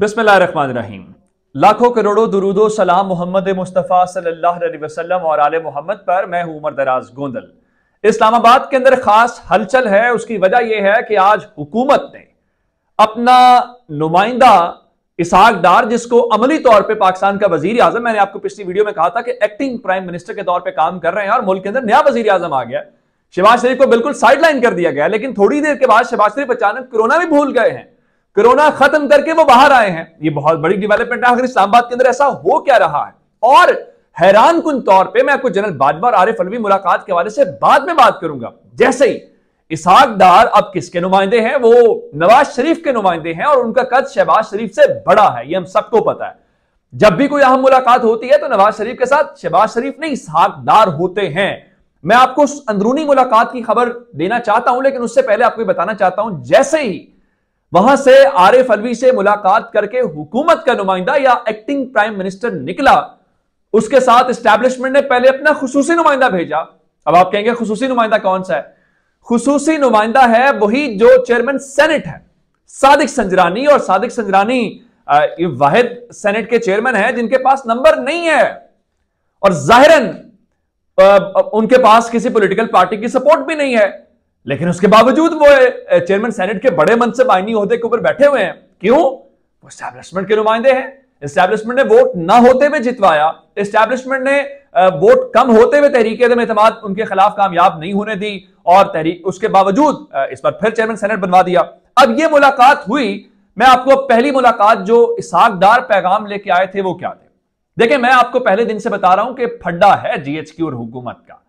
बिस्मिल्लाहिर्रहमानिर्रहीम लाखों करोड़ों दुरूदो सलाम मोहम्मद मुस्तफ़ा सल्लल्लाहु अलैहि वसल्लम और आल मोहम्मद पर मैं हूं उमर दराज गोंदल इस्लामाबाद के अंदर खास हलचल है उसकी वजह यह है कि आज हुकूमत ने अपना नुमाइंदा इसहाक डार जिसको अमली तौर पर पाकिस्तान का वजीर आजम मैंने आपको पिछली वीडियो में कहा था कि एक्टिंग प्राइम मिनिस्टर के तौर पर काम कर रहे हैं और मुल्क के अंदर नया वजीर आजम आ गया शिवाज शरीफ को बिल्कुल साइडलाइन कर दिया गया लेकिन थोड़ी देर के बाद शिवाज शरीफ अचानक कोरोना भी भूल गए हैं कोरोना खत्म करके वो बाहर आए हैं ये बहुत बड़ी डेवलपमेंट है आखिर इस्लामाबाद के अंदर ऐसा हो क्या रहा है और हैरान कुन तौर पे मैं आपको जनरल बाजवा और आरिफ अलवी मुलाकात के हवाले से बाद में बात करूंगा जैसे ही इसहाक डार अब किसके नुमाइंदे हैं वो नवाज शरीफ के नुमाइंदे हैं और उनका कद शहबाज शरीफ से बड़ा है ये हम सबको पता है जब भी कोई अहम मुलाकात होती है तो नवाज शरीफ के साथ शहबाज शरीफ नहीं इसहाक डार होते हैं मैं आपको उस अंदरूनी मुलाकात की खबर देना चाहता हूं लेकिन उससे पहले आपको बताना चाहता हूं जैसे ही वहां से आरिफ अलवी से मुलाकात करके हुकूमत का नुमाइंदा या एक्टिंग प्राइम मिनिस्टर निकला उसके साथ स्टैब्लिशमेंट ने पहले अपना खसूसी नुमाइंदा भेजा अब आप कहेंगे खसूसी नुमाइंदा कौन सा है खसूसी नुमाइंदा है वही जो चेयरमैन सेनेट है सादिक संजरानी और सादिक संजरानी वाहिद सेनेट के चेयरमैन है जिनके पास नंबर नहीं है और जाहिरन उनके पास किसी पॉलिटिकल पार्टी की सपोर्ट भी नहीं है लेकिन उसके बावजूद वो चेयरमैन सेनेट के बड़े मन से बाइनी होते के ऊपर बैठे हुए हैं क्यों वो स्टैब्लिशमेंट के नुमाइंदे हैं स्टैब्लिशमेंट ने वोट ना होते हुए जितवाया स्टैब्लिशमेंट ने वोट कम होते हुए तहरीक अदम उनके खिलाफ कामयाब नहीं होने दी और तहरीक उसके बावजूद इस बार फिर चेयरमैन सेनेट बनवा दिया अब ये मुलाकात हुई मैं आपको पहली मुलाकात जो इसाकदार पैगाम लेके आए थे वो क्या थे देखिए मैं आपको पहले दिन से बता रहा हूं कि फड्डा है जीएचक्यू और हुकूमत का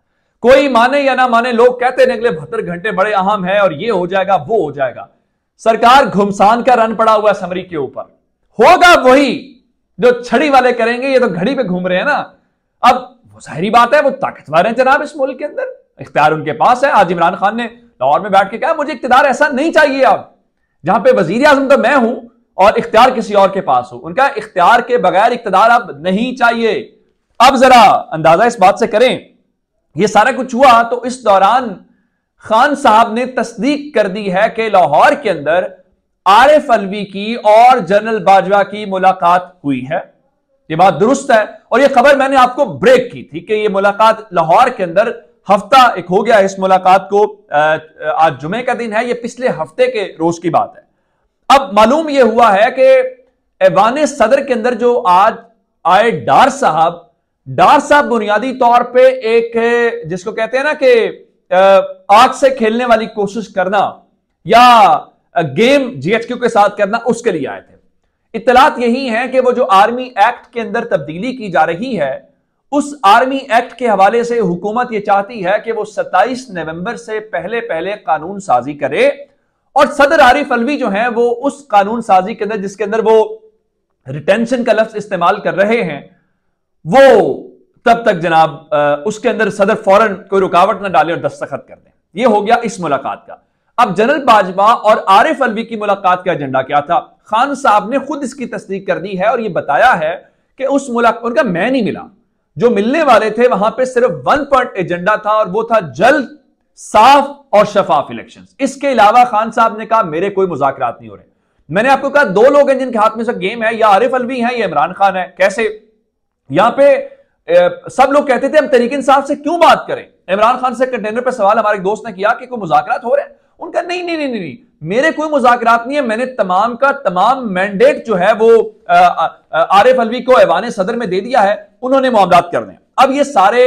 कोई माने या ना माने लोग कहते हैं अगले बहत्तर घंटे बड़े अहम है और ये हो जाएगा वो हो जाएगा सरकार घुमसान का रन पड़ा हुआ है समरी के ऊपर होगा वही जो छड़ी वाले करेंगे ये तो घड़ी पे घूम रहे हैं ना अब वो जाहरी बात है वो ताकतवर हैं जनाब इस मुल्क के अंदर इख्तियार उनके पास है आज इमरान खान ने लाहौर में बैठ के कहा मुझे इकतदार ऐसा नहीं चाहिए अब जहां पे वजीर आजम तो मैं हूं और इख्तियार किसी और के पास हो उनका इख्तियार के बगैर इकतदार अब नहीं चाहिए अब जरा अंदाजा इस बात से करें ये सारा कुछ हुआ तो इस दौरान खान साहब ने तस्दीक कर दी है कि लाहौर के अंदर आरिफ अलवी की और जनरल बाजवा की मुलाकात हुई है ये बात दुरुस्त है और ये खबर मैंने आपको ब्रेक की थी कि ये मुलाकात लाहौर के अंदर हफ्ता एक हो गया इस मुलाकात को आज जुमे का दिन है ये पिछले हफ्ते के रोज की बात है अब मालूम यह हुआ है कि ऐवान सदर के अंदर जो आज आए डार साहब डार साहब बुनियादी तौर पे एक जिसको कहते हैं ना कि आग से खेलने वाली कोशिश करना या गेम जीएचक्यू के साथ करना उसके लिए आए थे इतलात यही है कि वो जो आर्मी एक्ट के अंदर तब्दीली की जा रही है उस आर्मी एक्ट के हवाले से हुकूमत ये चाहती है कि वो 27 नवंबर से पहले पहले कानून साजी करे और सदर आरिफ अलवी जो है वो उस कानून साजी के अंदर जिसके अंदर वो रिटेंशन का लफ्ज इस्तेमाल कर रहे हैं वो तब तक जनाब उसके अंदर सदर फौरन कोई रुकावट ना डाले और दस्तखत कर दें यह हो गया इस मुलाकात का अब जनरल बाजवा और आरिफ अलवी की मुलाकात का एजेंडा क्या था खान साहब ने खुद इसकी तस्दीक कर दी है और यह बताया है कि उस मुलाकात उनका मैं नहीं मिला जो मिलने वाले थे वहां पे सिर्फ वन पॉइंट एजेंडा था और वो था जल्द साफ और शफाफ इलेक्शन इसके अलावा खान साहब ने कहा मेरे कोई मुजाकरात नहीं हो रहे मैंने आपको कहा दो लोग हैं जिनके हाथ में से गेम है या आरिफ अलवी है या इमरान खान है कैसे यहां पे सब लोग कहते थे हम तरीके इंसाफ से क्यों बात करें इमरान खान से कंटेनर पर सवाल हमारे दोस्त ने किया कि कोई मुजाकर हो रहे हैं उनका नहीं नहीं नहीं नहीं मेरे कोई मुजाकरात नहीं है मैंने तमाम का तमाम मैंडेट जो है वो आरिफ अलवी को ऐवान सदर में दे दिया है उन्होंने मामला दें अब ये सारे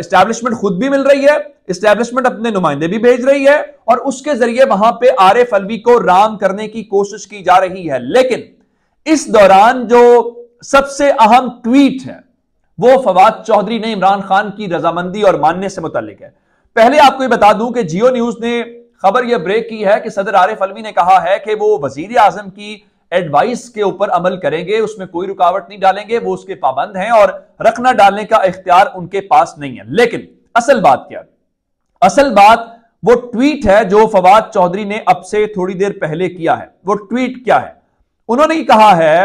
इस्टेब्लिशमेंट खुद भी मिल रही है इस्टेब्लिशमेंट अपने नुमाइंदे भी भेज रही है और उसके जरिए वहां पे आरिफ अलवी को राम करने की कोशिश की जा रही है लेकिन इस दौरान जो सबसे अहम ट्वीट है वो फवाद चौधरी ने इमरान खान की रजामंदी और मानने से मुतलिक है पहले आपको ये बता दूं कि जियो न्यूज ने खबर यह ब्रेक की है कि सदर आरिफ अलवी ने कहा है कि वो वजीर आजम की एडवाइस के ऊपर अमल करेंगे उसमें कोई रुकावट नहीं डालेंगे वो उसके पाबंद हैं और रखना डालने का इख्तियार उनके पास नहीं है लेकिन असल बात क्या असल बात वो ट्वीट है जो फवाद चौधरी ने अब से थोड़ी देर पहले किया है वो ट्वीट क्या है उन्होंने कहा है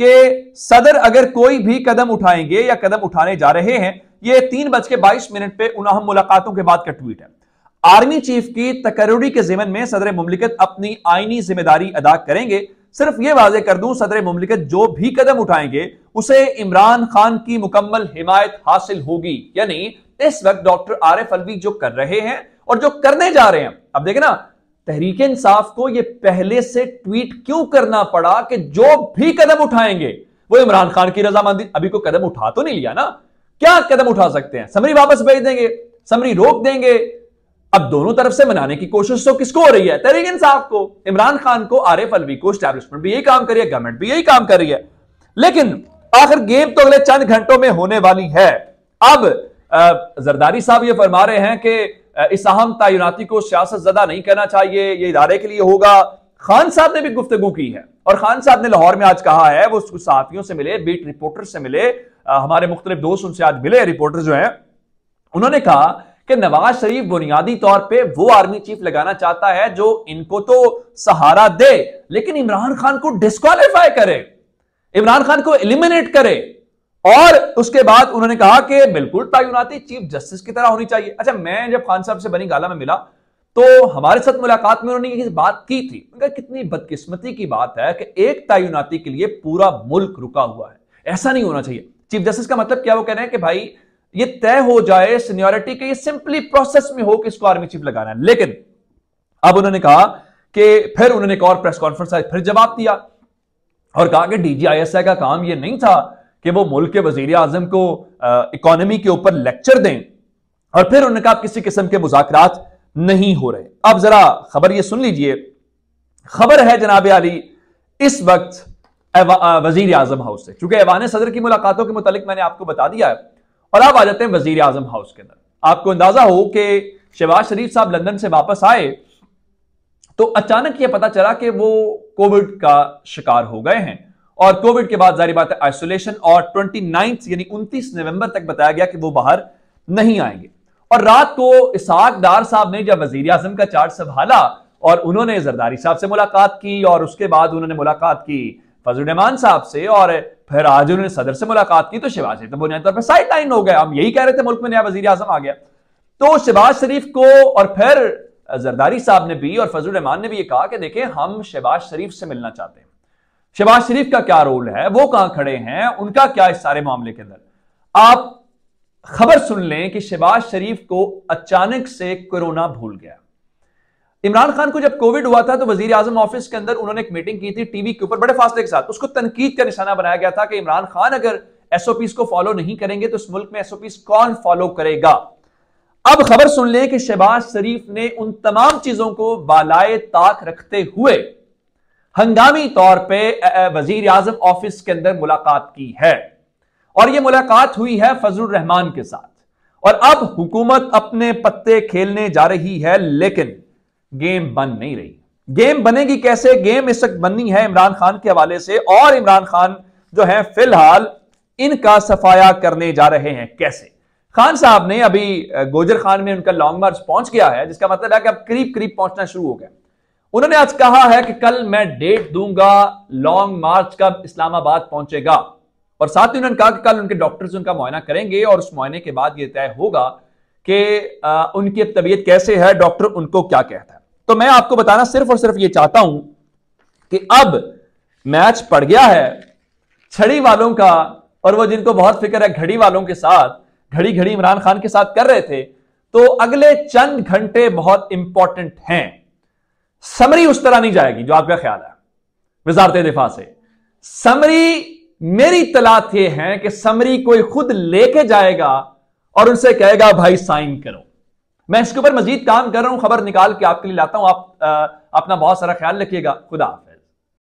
कि सदर अगर कोई भी कदम उठाएंगे या कदम उठाने जा रहे हैं यह तीन बज के बाईस मिनट पर उन अहम मुलाकातों के बाद का ट्वीट है आर्मी चीफ की तकरी के जिमन में सदर मुमलिकत अपनी आईनी जिम्मेदारी अदा करेंगे सिर्फ यह वाजे कर दूं सदर मुमलिकत जो भी कदम उठाएंगे उसे इमरान खान की मुकम्मल हिमायत हासिल होगी यानी इस वक्त डॉक्टर आर एफ अलवी जो कर रहे हैं और जो करने जा रहे हैं अब देखे ना तहरीक इंसाफ को यह पहले से ट्वीट क्यों करना पड़ा कि जो भी कदम उठाएंगे वो इमरान खान की रजामंदी अभी को कदम उठा तो नहीं लिया ना क्या कदम उठा सकते हैं समरी वापस भेज देंगे समरी रोक देंगे अब दोनों तरफ से मनाने की कोशिश तो किसको हो रही है तहरीक इंसाफ को इमरान खान को आरिफ अलवी को स्टैब्लिशमेंट भी यही काम कर रही है गवर्नमेंट भी यही काम कर रही है लेकिन आखिर गेम तो अगले चंद घंटों में होने वाली है अब जरदारी साहब यह फरमा रहे हैं कि अहम तयनाती को सियासत ज़दा नहीं कहना चाहिए ये इदारे के लिए होगा खान साहब ने भी गुफ्तगु की है और खान साहब ने लाहौर में आज कहा है वो सहाफियों से मिले बीट रिपोर्टर से मिले आ, हमारे मुख्तलिफ दोस्त उनसे आज मिले रिपोर्टर जो हैं उन्होंने कहा कि नवाज शरीफ बुनियादी तौर पे वो आर्मी चीफ लगाना चाहता है जो इनको तो सहारा दे लेकिन इमरान खान को डिस्कालीफाई करे इमरान खान को एलिमिनेट करे और उसके बाद उन्होंने कहा कि बिल्कुल तायुनाती चीफ जस्टिस की तरह होनी चाहिए अच्छा मैं जब खान साहब से बनी गाला में मिला तो हमारे साथ मुलाकात में उन्होंने ये बात की थी उनका कितनी बदकिस्मती की बात है कि एक तायुनाती के लिए पूरा मुल्क रुका हुआ है ऐसा नहीं होना चाहिए चीफ जस्टिस का मतलब क्या वो कह रहे हैं कि भाई ये तय हो जाए सीनियोरिटी के ये सिंपली प्रोसेस में हो कि इसको आर्मी चीफ लगाना है लेकिन अब उन्होंने कहा कि फिर उन्होंने एक और प्रेस कॉन्फ्रेंस आई फिर जवाब दिया और कहा कि डीजीआईएसआई का काम ये नहीं था कि वो मुल्क के वजीर आजम को इकोनॉमी के ऊपर लेक्चर दें और फिर उन्होंने कहा किसी किस्म के मुजात नहीं हो रहे अब जरा खबर ये सुन लीजिए खबर है जनाब अली इस वक्त वजीर आजम हाउस से चूंकि ऐवान सदर की मुलाकातों के मुतालिक मैंने आपको बता दिया है और आप आ जाते हैं वजीर आजम हाउस के अंदर आपको अंदाजा हो कि शहबाज शरीफ साहब लंदन से वापस आए तो अचानक यह पता चला कि वो कोविड का शिकार हो गए हैं और कोविड के बाद जारी बात है आइसोलेशन और ट्वेंटी यानी उनतीस नवंबर तक बताया गया कि वो बाहर नहीं आएंगे और रात को इसाक डार साहब ने जब वजीर आजम का चार्ज संभाला और उन्होंने जरदारी साहब से मुलाकात की और उसके बाद उन्होंने मुलाकात की फजलरहमान साहब से और फिर आज उन्होंने सदर से मुलाकात की तो शिवाज शरीफ तो बुनियादी तौर पर साइड लाइन हो गया हम यही कह रहे थे मुल्क में नया वजीर आजम आ गया तो शहबाज शरीफ को और फिर जरदारी साहब ने भी और फजल रहमान ने भी ये कहा कि देखें हम शहबाज शरीफ से मिलना चाहते हैं शहबाज शरीफ का क्या रोल है वो कहां खड़े हैं उनका क्या इस सारे मामले के अंदर आप खबर सुन लें कि शहबाज शरीफ को अचानक से कोरोना भूल गया इमरान खान को जब कोविड हुआ था तो वजीर आजम ऑफिस के अंदर उन्होंने एक मीटिंग की थी टीवी के ऊपर बड़े फासले के साथ उसको तनकीद का निशाना बनाया गया था कि इमरान खान अगर एसओपीस को फॉलो नहीं करेंगे तो इस मुल्क में एसओपीस कौन फॉलो करेगा अब खबर सुन लें कि शहबाज शरीफ ने उन तमाम चीजों को बालाए ताक रखते हुए हंगामी तौर पे वजीर आजम ऑफिस के अंदर मुलाकात की है और यह मुलाकात हुई है फजल रहमान के साथ और अब हुकूमत अपने पत्ते खेलने जा रही है लेकिन गेम बन नहीं रही गेम बनेगी कैसे गेम इस वक्त बननी है इमरान खान के हवाले से और इमरान खान जो है फिलहाल इनका सफाया करने जा रहे हैं कैसे खान साहब ने अभी गोजर खान में उनका लॉन्ग मार्च पहुंच गया है जिसका मतलब है कि अब करीब करीब पहुंचना शुरू हो गया उन्होंने आज कहा है कि कल मैं डेट दूंगा लॉन्ग मार्च कब इस्लामाबाद पहुंचेगा और साथ ही उन्होंने कहा कि कल उनके डॉक्टर्स उनका मुआयना करेंगे और उस मुआयने के बाद यह तय होगा कि उनकी तबीयत कैसे है डॉक्टर उनको क्या कहता है तो मैं आपको बताना सिर्फ और सिर्फ ये चाहता हूं कि अब मैच पड़ गया है छड़ी वालों का और वो जिनको बहुत फिक्र है घड़ी वालों के साथ घड़ी घड़ी इमरान खान के साथ कर रहे थे तो अगले चंद घंटे बहुत इंपॉर्टेंट हैं समरी उस तरह नहीं जाएगी जो आपका ख्याल है वजारत दिफा से समरी मेरी तलात यह है कि समरी कोई खुद लेके जाएगा और उनसे कहेगा भाई साइन करो मैं इसके ऊपर मजीद काम कर रहा हूं खबर निकाल के आपके लिए लाता हूं आप आ, अपना बहुत सारा ख्याल रखिएगा खुदा